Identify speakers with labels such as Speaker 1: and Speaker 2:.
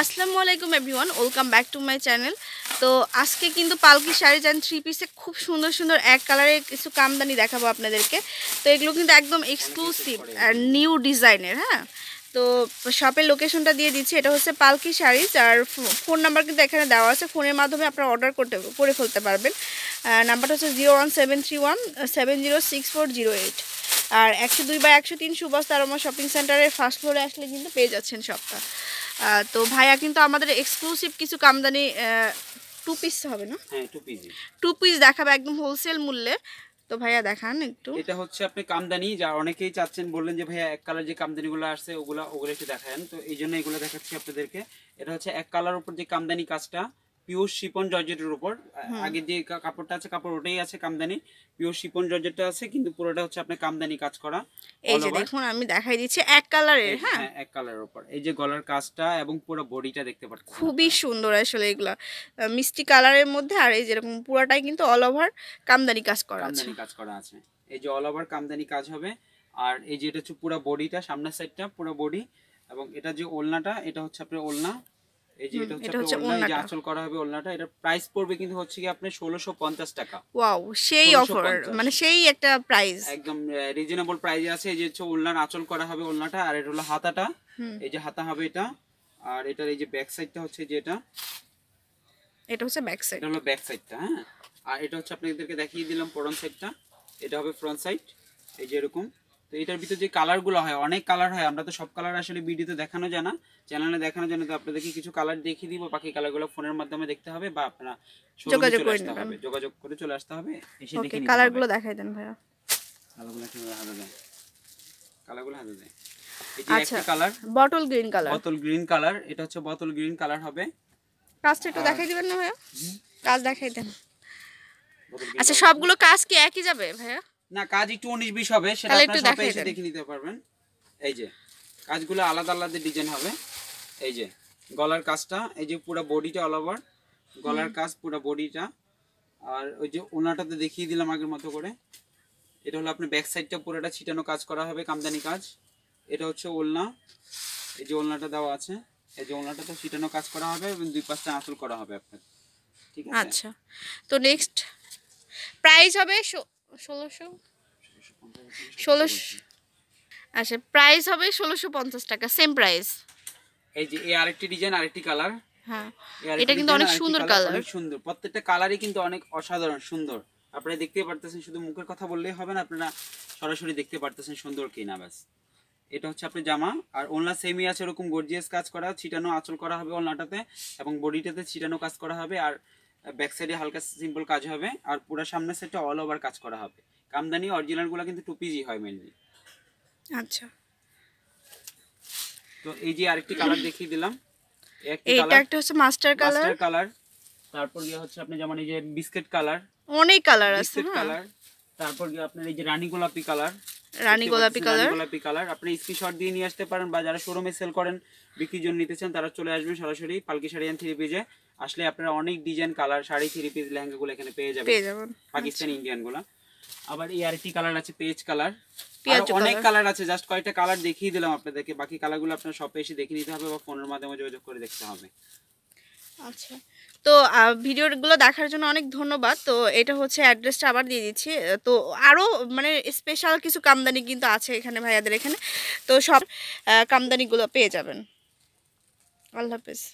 Speaker 1: আসসালামু আলাইকুম everyone welcome back to my channel তো আজকে কিন্তু পালকি শাড়ি জান থ্রি পিসে খুব সুন্দর সুন্দর এক কালারের কিছু কামদানি দেখাবো আপনাদেরকে তো এগুলো কিন্তু একদম এক্সক্লুসিভ নিউ ডিজাইনের হ্যাঁ তো শপের লোকেশনটা দিয়ে দিচ্ছি এটা হচ্ছে পালকি শাড়ি আর ফোন নাম্বার কিন্তু এখানে দেওয়া আছে ফোনের মাধ্যমে আপনারা অর্ডার করতে করে ফেলতে পারবেন নাম্বারটা হচ্ছে zero one seven three one seven zero six four zero eight আর একশো দুই বা একশো তিন বস্তা আর আমার শপিং সেন্টারের ফার্স্ট ফ্লোরে আসলে কিন্তু পেয়ে যাচ্ছেন সবটা তো ভাইয়া কিন্তু আমাদের এক্সক্লুসিভ কিছু কামদানি টু পিস হবে না টু পিস দেখাবে একদম হোলসেল মূল্যে তো ভাইয়া দেখান একটু
Speaker 2: এটা হচ্ছে আপনি কামদানি যা অনেকেই চাচ্ছেন বললেন যে ভাইয়া এক কালার যে কামদানিগুলো আসছে ওগুলো ওগুলো একটু দেখান তো এই জন্য এগুলো দেখাচ্ছি আপনাদেরকে এটা হচ্ছে এক কালার উপর যে কামদানি কাজটা পিওর শিপন জর্জেটের উপর আগে যে কাপড়টা আছে কাপড় ওটাই আছে কামদানি পিওর শিপন জর্জেটটা আছে কিন্তু পুরোটা হচ্ছে আপনার কামদানি কাজ করা এই যে দেখুন
Speaker 1: আমি দেখাই দিচ্ছি এক কালারের হ্যাঁ? হ্যাঁ
Speaker 2: এক কালারের উপর এই যে গলার কাজটা এবং পুরো বডিটা দেখতে পাচ্ছেন
Speaker 1: খুবই সুন্দর আসলে এগুলা মিষ্টি কালারের মধ্যে আর এই যেরকম পুরোটাই কিন্তু অল ওভার কামদানি কাজ করা আছে কামদানি
Speaker 2: কাজ করা আছে এই যে অল ওভার কামদানি কাজ হবে আর এই যে এটা হচ্ছে পুরো বডিটা সামনের সাইডটা পুরো বডি এবং এটা যে ওলনাটা এটা হচ্ছে আপনার ওলনা এই যে এটা হচ্ছে যে করা হবে এটা প্রাইস পড়বে কিন্তু হচ্ছে কি 1650 টাকা
Speaker 1: ওয়াও সেই অফার মানে সেই একটা প্রাইস
Speaker 2: একদম রিজনেবল আছে এই যে হচ্ছে করা হবে আর এটা হলো হাতাটা এই যে হাতা হবে এটা আর এটার এই যে ব্যাক সাইডটা হচ্ছে যে এটা এটা হচ্ছে ব্যাক সাইড এটা হলো ব্যাক সাইডটা হ্যাঁ আর এটা হচ্ছে আপনাদেরকে দেখিয়ে দিলাম ফ্রন্ট সাইডটা এটা হবে ফ্রন্ট সাইড এই যে এরকম তো এটার ভিতরে যে কালারগুলো হয় অনেক কালার হয় আমরা তো সব কালার আসলে ভিডিওতে দেখানো যায় না চ্যানেলে দেখানো যায় না তো আপনাদেরকে কিছু কালার দেখিয়ে দিব বাকি কালারগুলো ফোনের মাধ্যমে দেখতে হবে বা আপনারা
Speaker 1: যোগাযোগ করে নিতে হবে
Speaker 2: যোগাযোগ করে চলে আসতে হবে এসে দেখে নিতে কালারগুলো দেখাই দেন ভাইয়া কালারগুলো একটু হাতে দেন কালারগুলো হবে দেন একটা colour
Speaker 1: bottle green colour bottle
Speaker 2: green colour এটা হচ্ছে বটল গ্রিন কালার হবে
Speaker 1: কাজটা একটু দেখাই দিবেন না ভাইয়া কাজ দেখাই দেন আচ্ছা সবগুলো কাজ কি একই যাবে ভাইয়া
Speaker 2: না কাজ একটু উনিশ বিশ হবে সেটা এসে দেখে নিতে পারবেন এই যে কাজগুলো আলাদা আলাদা ডিজাইন হবে এই যে গলার কাজটা এই যে পুরো বডিটা অল ওভার গলার কাজ পুরো বডিটা আর ওই যে ওনাটাতে দেখিয়ে দিলাম আগের মতো করে এটা হলো আপনি ব্যাক সাইডটা পুরোটা ছিটানো কাজ করা হবে কামদানি কাজ এটা হচ্ছে ওলনা এই যে ওলনাটা দেওয়া আছে এই যে ওলনাটাতে ছিটানো কাজ করা হবে এবং দুই পাঁচটা আঁচল করা হবে আপনার ঠিক আছে আচ্ছা
Speaker 1: তো নেক্সট প্রাইস হবে আচ্ছা, হ্যাঁ, দেখতে পারতেছেন
Speaker 2: শুধু মুখের কথা বললেই হবে না আপনারা সরাসরি দেখতে পারতেছেন সুন্দর কিনা ব্যাস এটা হচ্ছে আপনার জামা আর ওনলা সেমি আছে ওরকম গর্জিয়াস কাজ করা ছিটানো আঁচল করা হবে ওনলাটাতে এবং বডিটাতে ছিটানো কাজ করা হবে আর ব্যাক সাইডে হালকা সিম্পল কাজ হবে আর পুরো সামনের সাইডটা অল ওভার কাজ করা হবে কামদানি অরিজিনালগুলো কিন্তু টু পিজি হয় মেনলি আচ্ছা তো এই যে আরেকটি কালার দেখিয়ে দিলাম এইটা একটা
Speaker 1: হচ্ছে মাস্টার কালার মাস্টার
Speaker 2: কালার তারপর গিয়ে হচ্ছে আপনি যেমন এই যে বিস্কিট কালার
Speaker 1: অনেক কালার আছে কালার হ্যাঁ।
Speaker 2: তারপর গিয়ে আপনার এই যে রানী গোলাপি কালার
Speaker 1: রানী গোলাপি কালার
Speaker 2: গোলাপি কালার আপনি স্ক্রিনশট দিয়ে নিয়ে আসতে পারেন বা যারা শোরুমে সেল করেন বিক্রির জন্য নিতে চান তারা চলে আসবেন সরাসরি পালকি শাড়ি অ্যান্ড থ্রি পিজে আসলে আপনারা অনেক design colour sari three piece গুলো এখানে পেয়ে যাবেন পাকিস্তানি ইন্ডিয়ান পাকিস্তানি আচ্ছা। আবার এই আরেকটি কালার আছে পেজ কালার অনেক কালার আছে জাস্ট কয়েকটা কালার দেখিয়ে দিলাম আপনাদেরকে বাকি কালারগুলো আপনার শপে এসে দেখে নিতে হবে বা ফোনের মাধ্যমে যোগাযোগ করে দেখতে হবে
Speaker 1: আচ্ছা তো ভিডিওগুলো দেখার জন্য অনেক ধন্যবাদ তো এটা হচ্ছে অ্যাড্রেসটা আবার দিয়ে দিচ্ছি তো আরও মানে স্পেশাল কিছু কামদানি কিন্তু আছে এখানে ভাইয়াদের এখানে তো সব কামদানিগুলো পেয়ে যাবেন আল্লাহ হাফিজ